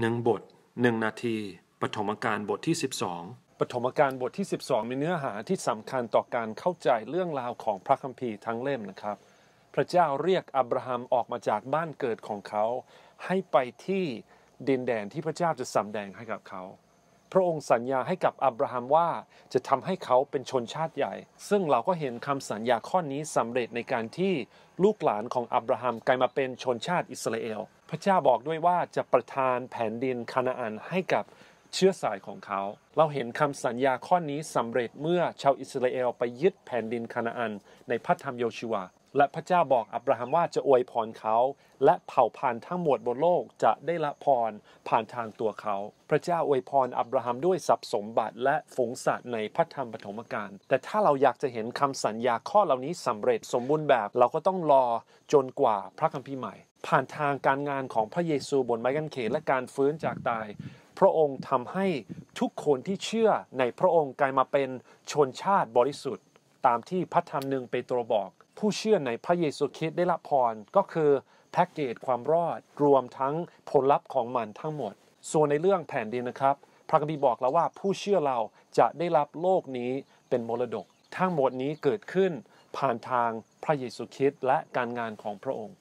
หนึ่งบทหนึ่งนาทีปฐมกาลบทที่ 12ปฐมกาลบทที่ 12 มีเนื้อหาที่สำคัญต่อการเข้าใจเรื่องราวของพระคัมภีร์ทั้งเล่มนะครับ พระเจ้าเรียกอับราฮัมออกมาจากบ้านเกิดของเขา ให้ไปที่ดินแดนที่พระเจ้าจะสำแดงให้กับเขาพระองค์สัญญาให้กับอับราฮัมว่าจะทำให้เขาเป็นชนชาติใหญ่ ซึ่งเราก็เห็นคำสัญญาข้อนี้สำเร็จในการที่ลูกหลานของอับราฮัมกลายมาเป็นชนชาติอิสราเอล พระเจ้าบอกด้วยว่าจะประทานแผ่นดินคานาอันให้กับเชื้อสายของเขา เราเห็นคำสัญญาข้อนี้สำเร็จเมื่อชาวอิสราเอลไปยึดแผ่นดินคานาอัน ในพระธรรมโยชัวา และพระเจ้าบอกอับราฮัมว่าจะอวยพรเขา และเผ่าพันธุ์ทั้งหมดบนโลกจะได้ละพรผ่านทางตัวเขา พระเจ้าอวยพรอับราฮัมด้วยทรัพย์สมบัติ และฝูงสัตว์ในพระธรรมปฐมกาล แต่ถ้าเราอยากจะเห็นคำสัญญาข้อเหล่านี้สำเร็จสมบูรณ์แบบ เราก็ต้องรอจนกว่าพระคัมภีร์ใหม่ ผ่านทางการงานของพระเยซูบนไม้กางเขนและการฟื้นจากตายพระองค์ทำให้ทุกคนที่เชื่อในพระองค์กลายมาเป็นชนชาติบริสุทธิ์ ตามที่พระธรรมหนึ่งเปโตรบอก ผู้เชื่อในพระเยซูคริสต์ได้รับพรก็คือแพ็กเกจความรอดรวมทั้งผลลัพธ์ของมันทั้งหมด ส่วนในเรื่องแผ่นดินนะครับ พระคัมภีร์บอกแล้วว่าผู้เชื่อเราจะได้รับโลกนี้เป็นมรดก ทั้งหมดนี้เกิดขึ้นผ่านทางพระเยซูคริสต์และการงานของพระองค์